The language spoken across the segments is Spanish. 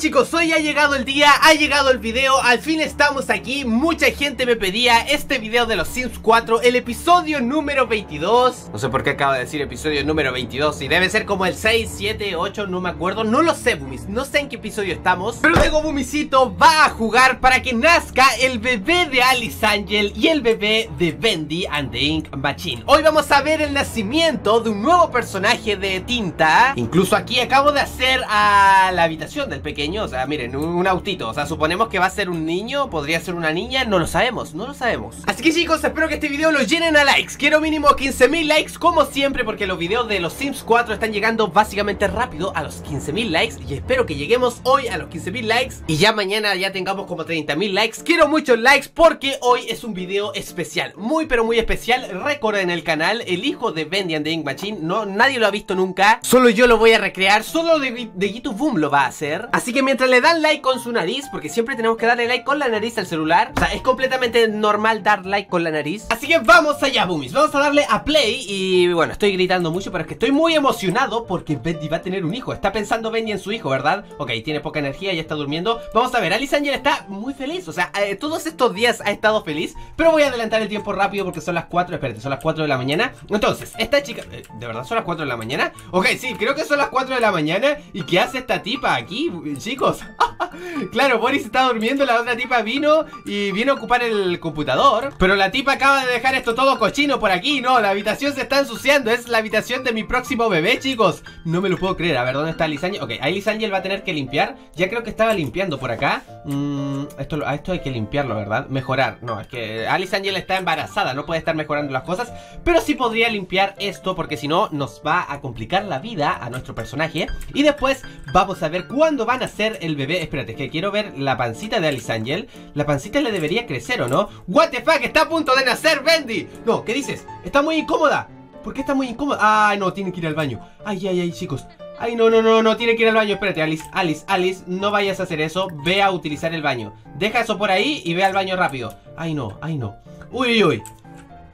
chicos, hoy ha llegado el día, ha llegado el video, al fin estamos aquí Mucha gente me pedía este video de los Sims 4, el episodio número 22 No sé por qué acabo de decir episodio número 22 si debe ser como el 6, 7, 8, no me acuerdo No lo sé, Bumis, no sé en qué episodio estamos Pero luego Bumisito va a jugar para que nazca el bebé de Alice Angel Y el bebé de Bendy and the Ink Machine Hoy vamos a ver el nacimiento de un nuevo personaje de tinta Incluso aquí acabo de hacer a la habitación del pequeño o sea, miren, un, autito O sea, suponemos que va a ser un niño, podría ser una niña No lo sabemos, no lo sabemos Así que chicos, espero que este video lo llenen a likes Quiero mínimo 15.000 likes, como siempre Porque los videos de los Sims 4 están llegando básicamente rápido a los 15.000 likes Y espero que lleguemos hoy a los 15.000 likes Y ya mañana ya tengamos como 30.000 likes Quiero muchos likes porque hoy es un video especial Muy pero muy especial, recuerden el canal El hijo de Bendy de Ink Machine No, nadie lo ha visto nunca Solo yo lo voy a recrear, solo de YouTube Boom lo va a hacer Así que mientras le dan like con su nariz Porque siempre tenemos que darle like con la nariz al celular O sea, es completamente normal dar like con la nariz Así que vamos allá, boomies Vamos a darle a play Y bueno, estoy gritando mucho Pero es que estoy muy emocionado Porque Bendy va a tener un hijo Está pensando Bendy en su hijo, ¿verdad? Ok, tiene poca energía, ya está durmiendo Vamos a ver, Alice Angel está muy feliz O sea, eh, todos estos días ha estado feliz Pero voy a adelantar el tiempo rápido porque son las 4 Espérate, son las 4 de la mañana Entonces, esta chica... Eh, ¿De verdad son las 4 de la mañana? Ok, sí, creo que son las 4 de la mañana ¿Y qué hace esta tipa aquí? Sí, chicos. claro, Boris está durmiendo, la otra tipa vino y vino a ocupar el computador. Pero la tipa acaba de dejar esto todo cochino por aquí, no, la habitación se está ensuciando, es la habitación de mi próximo bebé, chicos. No me lo puedo creer, a ver, ¿dónde está Lisangel? Ok, ahí Lisangel va a tener que limpiar, ya creo que estaba limpiando por acá. Mm, esto, esto hay que limpiarlo, ¿verdad? Mejorar, no, es que Alice Angel está embarazada, no puede estar mejorando las cosas, pero sí podría limpiar esto porque si no nos va a complicar la vida a nuestro personaje. Y después vamos a ver cuándo van a ser el bebé. Espérate, que quiero ver la pancita de Alice Angel. La pancita le debería crecer, ¿o no? ¡What the fuck! ¡Está a punto de nacer, Bendy! No, ¿qué dices? ¡Está muy incómoda! ¿Por qué está muy incómoda? ¡Ay, no! Tiene que ir al baño. ¡Ay, ay, ay, chicos! Ay, no, no, no, no, tiene que ir al baño. Espérate, Alice, Alice, Alice, no vayas a hacer eso. Ve a utilizar el baño. Deja eso por ahí y ve al baño rápido. Ay, no, ay, no. Uy, uy, uy.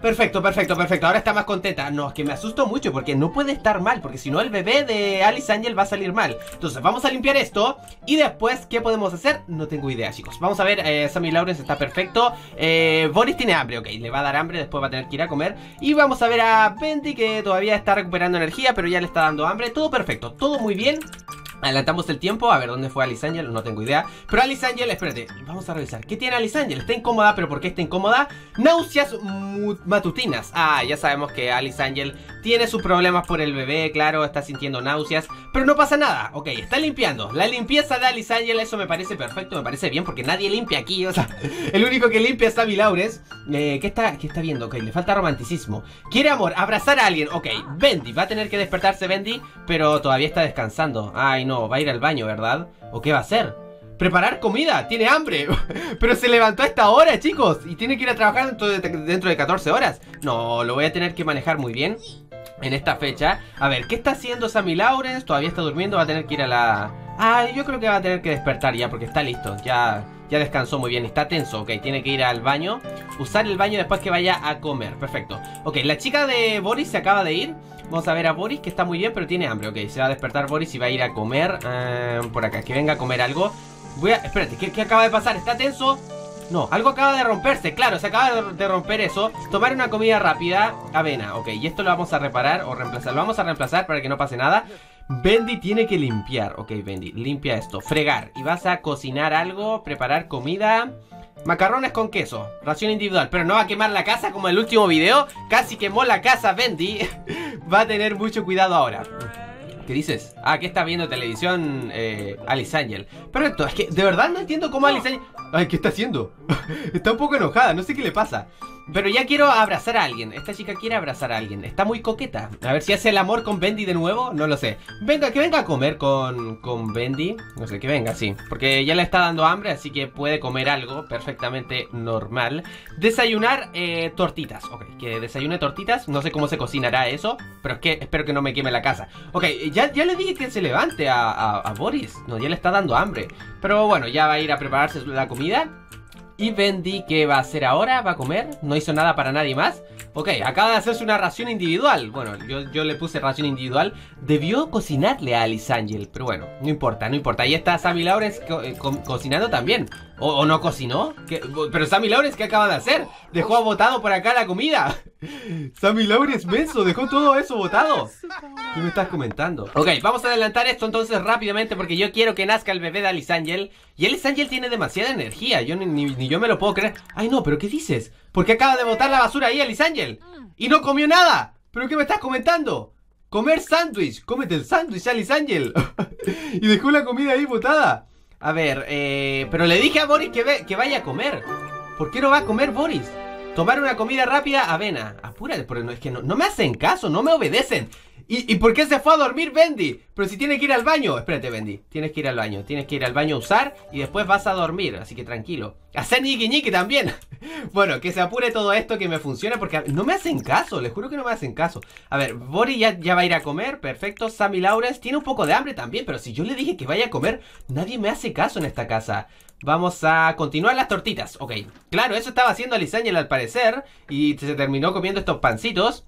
Perfecto, perfecto, perfecto. Ahora está más contenta. No, es que me asusto mucho porque no puede estar mal. Porque si no, el bebé de Alice Angel va a salir mal. Entonces, vamos a limpiar esto. Y después, ¿qué podemos hacer? No tengo idea, chicos. Vamos a ver. Eh, Sammy Lawrence está perfecto. Eh, Boris tiene hambre, ok. Le va a dar hambre. Después va a tener que ir a comer. Y vamos a ver a Bendy que todavía está recuperando energía. Pero ya le está dando hambre. Todo perfecto, todo muy bien. Adelantamos el tiempo, a ver dónde fue Alice Angel, no tengo idea. Pero Alice Angel, espérate, vamos a revisar. ¿Qué tiene Alice Angel? Está incómoda, pero ¿por qué está incómoda? Náuseas matutinas. Ah, ya sabemos que Alice Angel tiene sus problemas por el bebé, claro, está sintiendo náuseas. Pero no pasa nada, ok, está limpiando. La limpieza de Alice Angel, eso me parece perfecto, me parece bien, porque nadie limpia aquí. O sea, el único que limpia es laures Eh, ¿qué, está, ¿Qué está viendo? Ok, le falta romanticismo. Quiere amor, abrazar a alguien, ok. Bendy, va a tener que despertarse Bendy, pero todavía está descansando. Ay, no va a ir al baño, ¿verdad? ¿O qué va a hacer? Preparar comida, tiene hambre. Pero se levantó a esta hora, chicos. Y tiene que ir a trabajar dentro de, dentro de 14 horas. No, lo voy a tener que manejar muy bien en esta fecha. A ver, ¿qué está haciendo Sammy Lawrence? Todavía está durmiendo, va a tener que ir a la... Ah, yo creo que va a tener que despertar ya porque está listo. Ya, ya descansó muy bien, está tenso, ok, tiene que ir al baño Usar el baño después que vaya a comer, perfecto Ok, la chica de Boris se acaba de ir Vamos a ver a Boris, que está muy bien, pero tiene hambre. Ok, se va a despertar Boris y va a ir a comer eh, por acá. Que venga a comer algo. Voy a... Espérate, ¿qué, ¿qué acaba de pasar? ¿Está tenso? No, algo acaba de romperse, claro, se acaba de romper eso Tomar una comida rápida, avena Ok, y esto lo vamos a reparar o reemplazar Lo vamos a reemplazar para que no pase nada Bendy tiene que limpiar, ok Bendy, limpia esto Fregar, y vas a cocinar algo, preparar comida Macarrones con queso, ración individual Pero no va a quemar la casa como en el último video Casi quemó la casa Bendy Va a tener mucho cuidado ahora ¿Qué dices? Ah, que está viendo televisión eh, Alice Angel Pero es que de verdad no entiendo cómo Alice Angel Ay, ¿qué está haciendo? está un poco enojada, no sé qué le pasa. Pero ya quiero abrazar a alguien. Esta chica quiere abrazar a alguien. Está muy coqueta. A ver si hace el amor con Bendy de nuevo. No lo sé. Venga, que venga a comer con, Bendy. No sé, que venga, sí. Porque ya le está dando hambre, así que puede comer algo perfectamente normal. Desayunar eh, tortitas. Ok, que desayune tortitas. No sé cómo se cocinará eso. Pero es que espero que no me queme la casa. Ok, ya, ya le dije que se levante a, Boris. No, ya le está dando hambre. Pero bueno, ya va a ir a prepararse la comida y Bendy, ¿qué va a hacer ahora? ¿Va a comer? ¿No hizo nada para nadie más? Ok, acaba de hacerse una ración individual. Bueno, yo, le puse ración individual. Debió cocinarle a Alice Angel, pero bueno, no importa, no importa. Ahí está Sammy Lawrence eh, cocinando también. ¿O, no cocinó? Pero Sammy Lawrence, ¿qué acaba de hacer? Dejó botado por acá la comida. Sammy Lauri es menso, dejó todo eso botado. ¿Qué me estás comentando? Ok, vamos a adelantar esto entonces rápidamente porque yo quiero que nazca el bebé de Alice Angel. Y Alice Angel tiene demasiada energía, yo ni, yo me lo puedo creer. Ay no, pero ¿qué dices? ¿Por qué acaba de botar la basura ahí Alice Angel? Mm. Y no comió nada. ¿Pero qué me estás comentando? Comer sándwich, cómete el sándwich Alice Angel. y dejó la comida ahí botada. A ver, eh, pero le dije a Boris que, que vaya a comer. ¿Por qué no va a comer Boris? Tomar una comida rápida, avena. Apúrate, porque no, es que no, no me hacen caso, no me obedecen. ¿Y, por qué se fue a dormir Bendy? Pero si tiene que ir al baño. Espérate, Bendy. Tienes que ir al baño. Tienes que ir al baño a usar y después vas a dormir. Así que tranquilo. Hacer ñiqui ñiqui también. bueno, que se apure todo esto, que me funcione. Porque no me hacen caso. Les juro que no me hacen caso. A ver, Bori ya, va a ir a comer. Perfecto. Sammy Lawrence tiene un poco de hambre también. Pero si yo le dije que vaya a comer, nadie me hace caso en esta casa. Vamos a continuar las tortitas. Ok. Claro, eso estaba haciendo el al parecer. Y se terminó comiendo estos pancitos.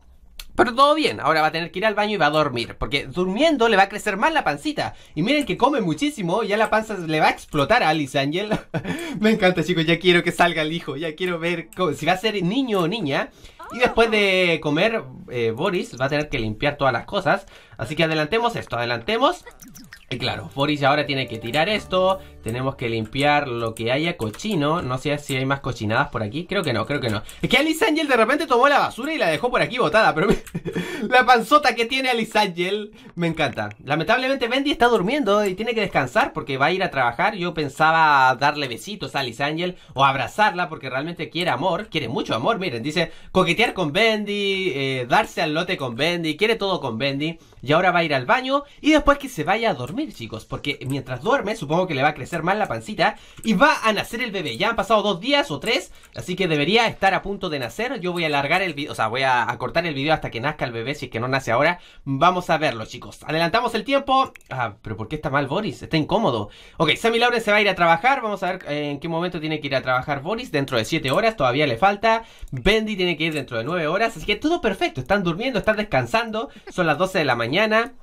Pero todo bien, ahora va a tener que ir al baño y va a dormir, porque durmiendo le va a crecer más la pancita. Y miren que come muchísimo, ya la panza le va a explotar a Alice Angel. Me encanta chicos, ya quiero que salga el hijo, ya quiero ver si va a ser niño o niña. Y oh. después de comer, eh, Boris va a tener que limpiar todas las cosas. Así que adelantemos esto, adelantemos. Y claro, Boris ahora tiene que tirar esto, tenemos que limpiar lo que haya cochino, no sé si hay más cochinadas por aquí, creo que no, creo que no. Es que Alice Angel de repente tomó la basura y la dejó por aquí botada, pero la panzota que tiene Alice Angel me encanta. Lamentablemente Bendy está durmiendo y tiene que descansar porque va a ir a trabajar, yo pensaba darle besitos a Alice Angel o abrazarla porque realmente quiere amor, quiere mucho amor, miren, dice coquetear con Bendy, eh, darse al lote con Bendy, quiere todo con Bendy y ahora va a ir al baño y después que se vaya a dormir chicos, porque mientras duerme, supongo que le va a crecer Mal la pancita y va a nacer el bebé. Ya han pasado dos días o tres, así que debería estar a punto de nacer. Yo voy a alargar el video, o sea, voy a, cortar el video hasta que nazca el bebé, si es que no nace ahora. Vamos a verlo, chicos. Adelantamos el tiempo. Ah, pero ¿por qué está mal Boris? Está incómodo. Ok, Sammy Lauren se va a ir a trabajar. Vamos a ver eh, en qué momento tiene que ir a trabajar Boris. Dentro de siete horas, todavía le falta. Bendy tiene que ir dentro de nueve horas. Así que todo perfecto. Están durmiendo, están descansando. Son las 12 de la mañana.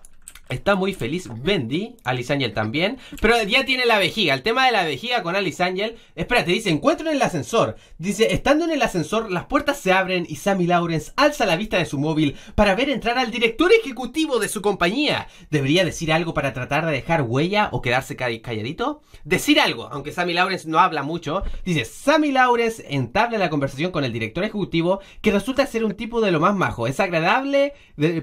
Está muy feliz Bendy, Alice Angel también, pero ya tiene la vejiga. El tema de la vejiga con Alice Angel, espérate, dice, encuentro en el ascensor. Dice, estando en el ascensor, las puertas se abren y Sammy Lawrence alza la vista de su móvil para ver entrar al director ejecutivo de su compañía. ¿Debería decir algo para tratar de dejar huella o quedarse calladito? Decir algo, aunque Sammy Lawrence no habla mucho. Dice, Sammy Lawrence entabla la conversación con el director ejecutivo, que resulta ser un tipo de lo más majo. Es agradable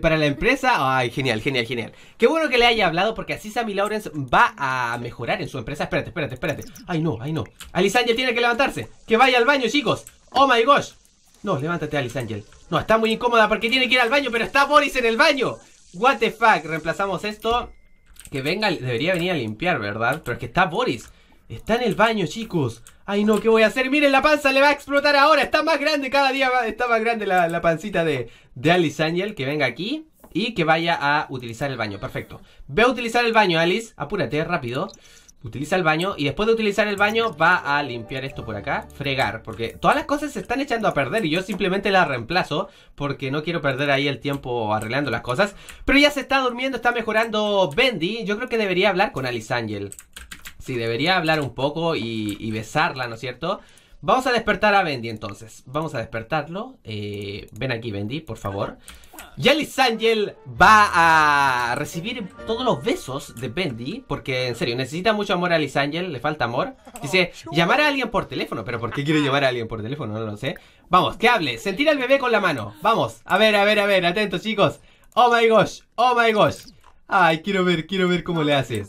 para la empresa. Ay, genial, genial, genial. Qué bueno que le haya hablado porque así Sammy Lawrence va a mejorar en su empresa. Espérate, espérate, espérate. Ay, no, ay, no. Alice Angel tiene que levantarse. Que vaya al baño, chicos. Oh my gosh. No, levántate, Alice Angel. No, está muy incómoda porque tiene que ir al baño, pero está Boris en el baño. What the fuck. Reemplazamos esto. Que venga, debería venir a limpiar, ¿verdad? Pero es que está Boris. Está en el baño, chicos. Ay, no, ¿qué voy a hacer? Miren, la panza le va a explotar ahora. Está más grande cada día. Está más grande la, pancita de, de Alice Angel. Que venga aquí y que vaya a utilizar el baño. Perfecto. Ve a utilizar el baño, Alice. Apúrate, rápido. Utiliza el baño y después de utilizar el baño va a limpiar esto por acá, fregar, porque todas las cosas se están echando a perder y yo simplemente las reemplazo porque no quiero perder ahí el tiempo arreglando las cosas. Pero ya se está durmiendo, está mejorando Bendy, yo creo que debería hablar con Alice Angel. Sí, debería hablar un poco y, besarla, ¿no es cierto? Vamos a despertar a Bendy entonces, vamos a despertarlo. Eh, ven aquí Bendy, por favor. Liz Angel va a recibir todos los besos de Bendy Porque en serio, necesita mucho amor a Alice Angel, le falta amor Dice, oh, llamar a alguien por teléfono Pero ¿por qué quiere llamar a alguien por teléfono? No lo sé Vamos, que hable, sentir al bebé con la mano Vamos, a ver, a ver, a ver, atentos chicos Oh my gosh, oh my gosh Ay, quiero ver, quiero ver cómo le hace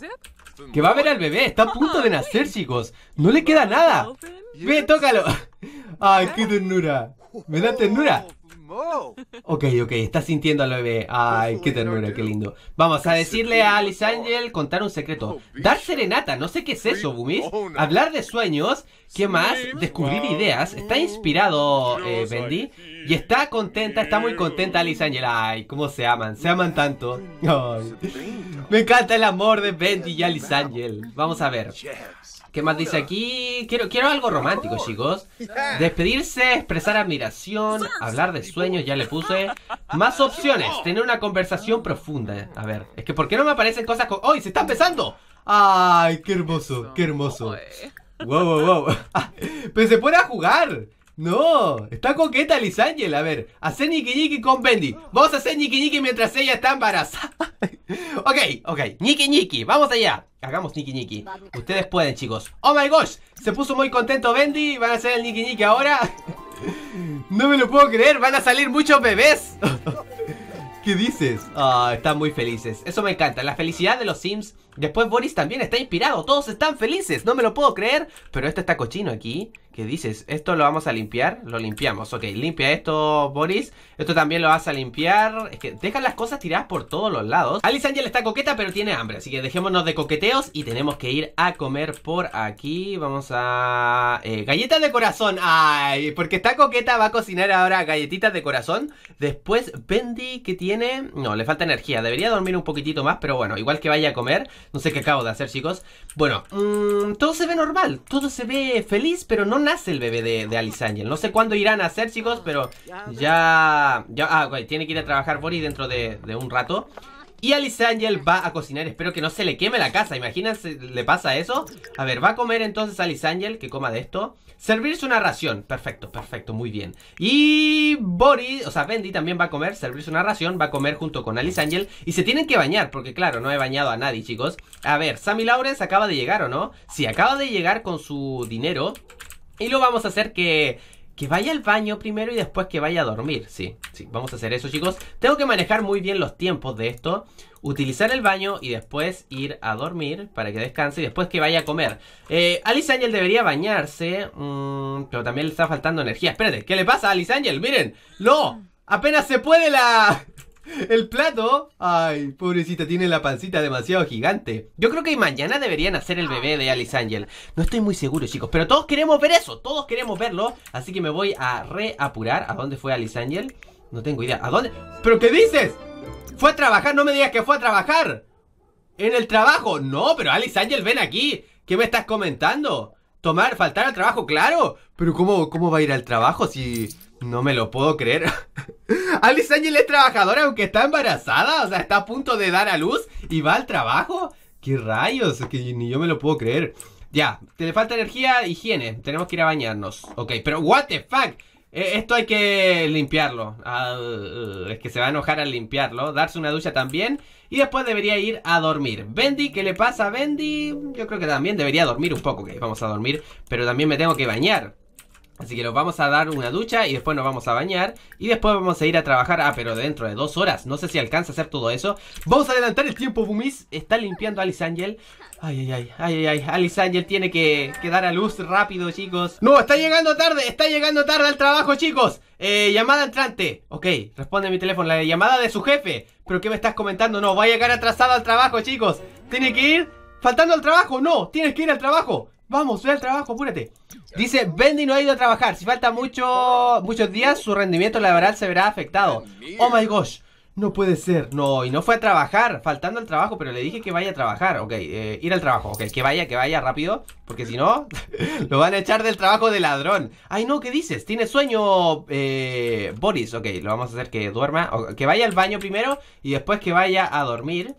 Que va a ver al bebé, está a punto de nacer chicos No le queda nada Ve, tócalo Ay, qué ternura Me da ternura Oh. Ok, ok, está sintiendo al bebé. Ay, qué ternura, qué lindo. Vamos a decirle a Alice Angel contar un secreto. Oh, Dar serenata, no sé qué es eso, Bumis. Oh, Hablar de sueños, ¿qué más? Descubrir ideas. Está inspirado, eh, Bendy. Y está contenta, está muy contenta Alice Angel. Ay, cómo se aman, se aman tanto. Me encanta el amor de Bendy y Alice Angel. Vamos a ver. ¿Qué más dice aquí? Quiero, quiero algo romántico, chicos. Despedirse, expresar admiración, hablar de sueños, ya le puse. Más opciones, tener una conversación profunda. A ver, es que ¿por qué no me aparecen cosas con... ¡Ay, se está empezando! ¡Ay, qué hermoso, qué hermoso! ¡Wow, wow, wow! ¡Pero se puede jugar! No, está coqueta Liz Ángel. A ver, hacen niki niki con Bendy. Vamos a hacer niki niki mientras ella está embarazada. ok, ok, Niki niki, vamos allá. Hagamos niki niki, Ustedes pueden, chicos. Oh my gosh, se puso muy contento Bendy. Van a hacer el niki niki ahora. no me lo puedo creer, van a salir muchos bebés. ¿Qué dices? oh, están muy felices. Eso me encanta. La felicidad de los Sims Después Boris también está inspirado, todos están felices, no me lo puedo creer. Pero esto está cochino aquí, ¿qué dices? ¿Esto lo vamos a limpiar? Lo limpiamos, ok, limpia esto Boris. Esto también lo vas a limpiar. Es que dejan las cosas tiradas por todos los lados. Alice Angel está coqueta pero tiene hambre, así que dejémonos de coqueteos y tenemos que ir a comer por aquí. Vamos a... Eh, galletas de corazón, ay, porque está coqueta, va a cocinar ahora galletitas de corazón. Después Bendy, que tiene? No, le falta energía, debería dormir un poquitito más, pero bueno, igual que vaya a comer. No sé qué acabo de hacer, chicos. Bueno, mm, todo se ve normal, todo se ve feliz, pero no nace el bebé de, de Alice Angel. No sé cuándo irán a hacer chicos, pero ya... ya ah, güey, tiene que ir a trabajar Boris dentro de, de un rato. Y Alice Angel va a cocinar, espero que no se le queme la casa, imagínense, eh, le pasa eso. A ver, va a comer entonces Alice Angel, que coma de esto. Servirse una ración, perfecto, perfecto, muy bien. Y Bori, o sea, Bendy también va a comer, servirse una ración, va a comer junto con Alice Angel. Y se tienen que bañar, porque claro, no he bañado a nadie, chicos. A ver, Sammy Lawrence acaba de llegar, ¿o no? Sí, acaba de llegar con su dinero. Y lo vamos a hacer que que vaya al baño primero y después que vaya a dormir. Sí, sí, vamos a hacer eso, chicos. Tengo que manejar muy bien los tiempos de esto. Utilizar el baño y después ir a dormir para que descanse y después que vaya a comer. Eh, Alice Angel debería bañarse, mm, pero también le está faltando energía. Espérate, ¿qué le pasa a Alice Angel? Miren, no, apenas se puede la... El plato. Ay, pobrecita, tiene la pancita demasiado gigante. Yo creo que mañana deberían hacer el bebé de Alice Angel. No estoy muy seguro, chicos, pero todos queremos ver eso. Todos queremos verlo. Así que me voy a reapurar. ¿A dónde fue Alice Angel? No tengo idea. ¿A dónde? ¿Pero qué dices? ¿Fue a trabajar? No me digas que fue a trabajar. ¿En el trabajo? No, pero Alice Angel, ven aquí. ¿Qué me estás comentando? ¿Tomar, faltar al trabajo? Claro. Pero ¿cómo, cómo va a ir al trabajo si no me lo puedo creer. Alice Angel es trabajadora aunque está embarazada, o sea, está a punto de dar a luz y va al trabajo. ¿Qué rayos? Es que ni yo me lo puedo creer. Ya, te le falta energía, higiene. Tenemos que ir a bañarnos. Ok, pero what the fuck? E, esto hay que limpiarlo. es que se va a enojar al limpiarlo. Darse una ducha también. Y después debería ir a dormir. Bendy, ¿qué le pasa a Bendy? Yo creo que también debería dormir un poco. que vamos a dormir. Pero también me tengo que bañar. Así que nos vamos a dar una ducha y después nos vamos a bañar y después vamos a ir a trabajar. Ah, pero dentro de dos horas. No sé si alcanza a hacer todo eso. Vamos a adelantar el tiempo, Bumis. Está limpiando Alice Angel. Ay, ay, ay, ay, ay, Alice Angel tiene que, Quedar dar a luz rápido, chicos. No, está llegando tarde, está llegando tarde al trabajo, chicos. Eh, llamada entrante. Ok, responde mi teléfono. La llamada de su jefe. ¿Pero qué me estás comentando? No, va a llegar atrasado al trabajo, chicos. Tiene que ir faltando al trabajo. No, tienes que ir al trabajo. Vamos, ve al trabajo, apúrate. Dice, Bendy no ha ido a trabajar. Si falta mucho, muchos días, su rendimiento laboral se verá afectado. Oh my gosh. No puede ser, no, y no fue a trabajar, faltando al trabajo, pero le dije que vaya a trabajar, ok, eh, ir al trabajo, ok, que vaya, que vaya rápido, porque si no, lo van a echar del trabajo de ladrón. Ay, no, ¿qué dices? Tiene sueño, eh, Boris, ok, lo vamos a hacer que duerma, que vaya al baño primero y después que vaya a dormir.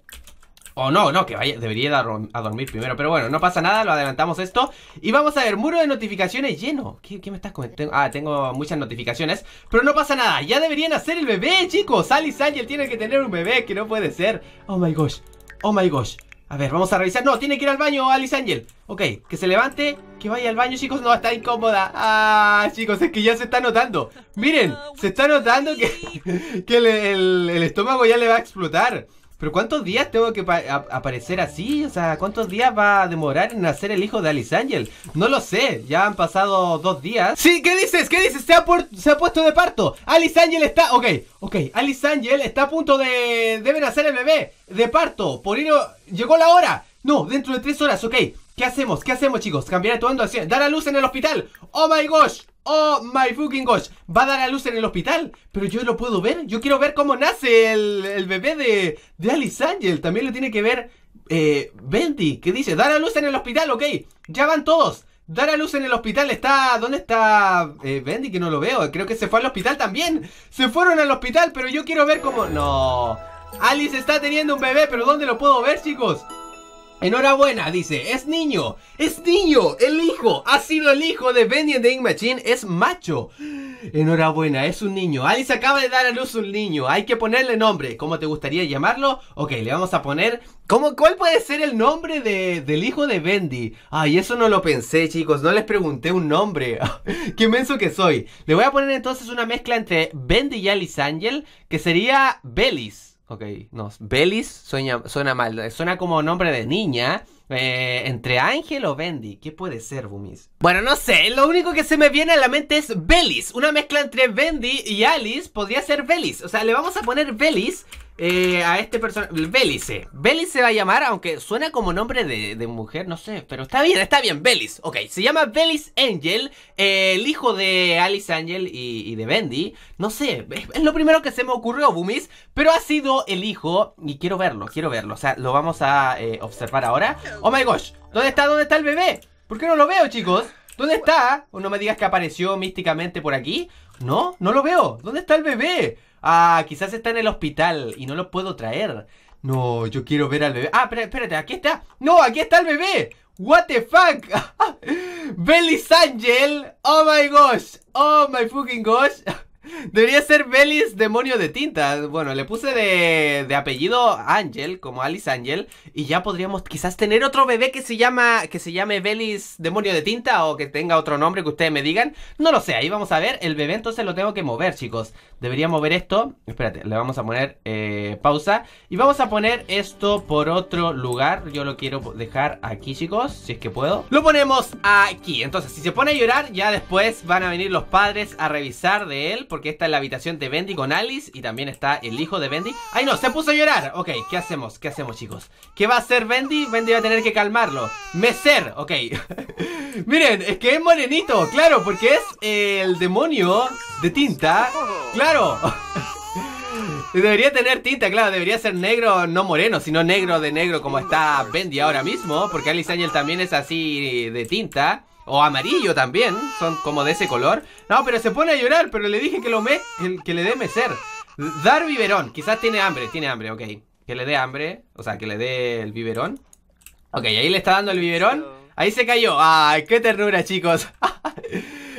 O no, no, que vaya, debería ir a, dormir primero. Pero bueno, no pasa nada, lo adelantamos esto. Y vamos a ver, muro de notificaciones lleno. ¿Qué, me estás comentando? Ah, tengo muchas notificaciones. Pero no pasa nada, ya deberían hacer el bebé, chicos. Alice Angel tiene que tener un bebé, que no puede ser. Oh my gosh, oh my gosh. A ver, vamos a revisar. No, tiene que ir al baño, Alice Angel. Ok, que se levante, que vaya al baño, chicos. No, está incómoda. Ah, chicos, es que ya se está notando. Miren, se está notando que, que el estómago ya le va a explotar. ¿Pero cuántos días tengo que aparecer así? O sea, ¿cuántos días va a demorar en nacer el hijo de Alice Angel? No lo sé, ya han pasado dos días. Sí, ¿qué dices? ¿Qué dices? Se ha, puesto de parto. Alice Angel está... Ok, ok. Alice Angel está a punto de... Debe nacer el bebé. De parto. Por ir... Llegó la hora. No, dentro de tres horas, ok. ¿Qué hacemos? ¿Qué hacemos, chicos? Cambiar tu ando. Dar a luz en el hospital. Oh my gosh. Oh my fucking gosh, va a dar a luz en el hospital, pero yo lo puedo ver. Yo quiero ver cómo nace el, bebé de, Alice Angel. También lo tiene que ver eh, Bendy, que dice: dar a luz en el hospital, ok, ya van todos. Dar a luz en el hospital está. ¿Dónde está eh, Bendy? Que no lo veo. Creo que se fue al hospital también. Se fueron al hospital, pero yo quiero ver cómo. No. Alice está teniendo un bebé, pero ¿dónde lo puedo ver, chicos? Enhorabuena, dice, es niño, es niño, el hijo, ha sido el hijo de Bendy en the Ink Machine, es macho. Enhorabuena, es un niño. Alice acaba de dar a luz un niño, hay que ponerle nombre. ¿Cómo te gustaría llamarlo? Ok, le vamos a poner... ¿Cómo, ¿Cuál puede ser el nombre del hijo de Bendy? Ay, eso no lo pensé, chicos, no les pregunté un nombre. Qué menso que soy. Le voy a poner entonces una mezcla entre Bendy y Alice Angel, que sería Belis. Ok, no. Belis suena mal. Suena como nombre de niña. Eh, entre Ángel o Bendy. ¿Qué puede ser, Bumis? Bueno, no sé. Lo único que se me viene a la mente es Belis. Una mezcla entre Bendy y Alice podría ser Belis. O sea, le vamos a poner Belis eh, a este personaje. Bélice. se va a llamar, aunque suena como nombre de, mujer, no sé. Pero está bien, está bien. Bélice. Ok, se llama Bélice Angel. Eh, el hijo de Alice Angel y, de Bendy. No sé, es, lo primero que se me ocurrió, Bumis Pero ha sido el hijo. Y quiero verlo, quiero verlo. O sea, lo vamos a eh, observar ahora. Oh my gosh, ¿dónde está? ¿Dónde está el bebé? ¿Por qué no lo veo, chicos? ¿Dónde está? O oh, no me digas que apareció místicamente por aquí. No, no lo veo. ¿Dónde está el bebé? Ah, quizás está en el hospital y no lo puedo traer. No, yo quiero ver al bebé. Ah, espérate, aquí está. No, aquí está el bebé. What the fuck? Belisangel Angel. Oh my gosh. Oh my fucking gosh. Debería ser Belis Demonio de Tinta. Bueno, le puse de, apellido Ángel, como Alice Ángel. Y ya podríamos quizás tener otro bebé que se llama. que se llame Belis Demonio de Tinta. O que tenga otro nombre que ustedes me digan. No lo sé, ahí vamos a ver. El bebé entonces lo tengo que mover, chicos. Debería mover esto. Espérate, le vamos a poner eh, pausa. Y vamos a poner esto por otro lugar. Yo lo quiero dejar aquí, chicos. Si es que puedo. Lo ponemos aquí. Entonces, si se pone a llorar, ya después van a venir los padres a revisar de él porque esta es la habitación de Bendy con Alice y también está el hijo de Bendy. ¡Ay, no! ¡Se puso a llorar! Ok, ¿qué hacemos? ¿Qué hacemos, chicos? ¿Qué va a hacer Bendy? Bendy va a tener que calmarlo. ¡Mecer! Ok. Miren, es que es morenito, claro, porque es el demonio de tinta. ¡Claro! Debería tener tinta, claro, debería ser negro, no moreno, sino negro de negro como está Bendy ahora mismo, porque Alice Angel también es así de tinta. O amarillo también, son como de ese color. No, pero se pone a llorar, pero le dije que lo me, que, le dé mecer. Dar biberón, quizás tiene hambre, tiene hambre, ok. Que le dé hambre, o sea, que le dé el biberón. Ok, ahí le está dando el biberón. Ahí se cayó. ¡Ay, qué ternura, chicos!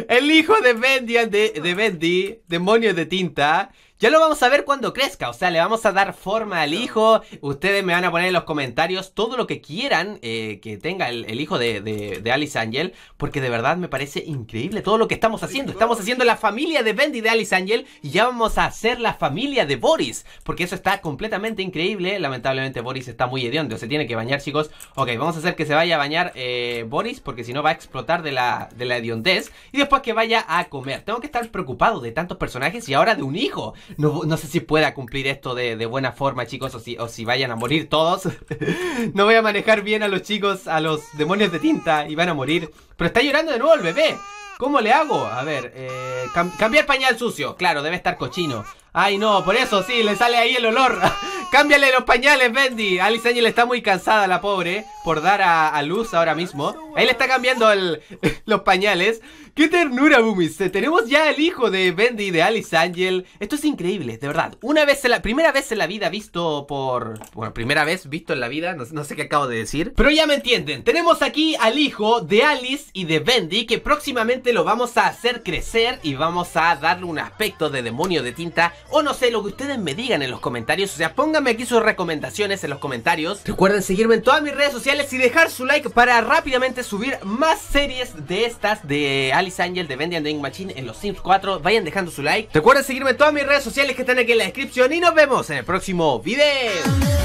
el hijo de Bendy, de, de Bendy, demonio de tinta, ya lo vamos a ver cuando crezca, o sea, le vamos a dar forma al hijo. Ustedes me van a poner en los comentarios todo lo que quieran eh, que tenga el, hijo de, de, Alice Angel, porque de verdad me parece increíble todo lo que estamos haciendo. Estamos haciendo la familia de Bendy de Alice Angel y ya vamos a hacer la familia de Boris, porque eso está completamente increíble. Lamentablemente Boris está muy hediondo, se tiene que bañar, chicos. Ok, vamos a hacer que se vaya a bañar eh, Boris, porque si no va a explotar de la, de la hediondez. Y después que vaya a comer. Tengo que estar preocupado de tantos personajes y ahora de un hijo no, sé si pueda cumplir esto de, buena forma, chicos, o si, o si vayan a morir todos. no voy a manejar bien a los chicos, a los demonios de tinta, y van a morir. Pero está llorando de nuevo el bebé. ¿Cómo le hago? A ver, eh, cambiar pañal sucio. Claro, debe estar cochino. Ay, no, por eso sí, le sale ahí el olor. Cámbiale los pañales, Bendy. Alice Angel está muy cansada, la pobre, por dar a, luz ahora mismo. Ahí le está cambiando los pañales. ¡Qué ternura, Boomies! Eh, tenemos ya el hijo de Bendy y de Alice Angel. Esto es increíble, de verdad. Una vez en la primera vez en la vida visto por. Bueno, primera vez visto en la vida, no, no sé qué acabo de decir. Pero ya me entienden. Tenemos aquí al hijo de Alice y de Bendy, que próximamente lo vamos a hacer crecer y vamos a darle un aspecto de demonio de tinta o no sé, lo que ustedes me digan en los comentarios. O sea, pónganme aquí sus recomendaciones en los comentarios. Recuerden seguirme en todas mis redes sociales y dejar su like para rápidamente subir más series de estas de Alice Angel, de Bendy and Ink Machine en los Sims 4. Vayan dejando su like. Recuerden seguirme en todas mis redes sociales que están aquí en la descripción y nos vemos en el próximo video.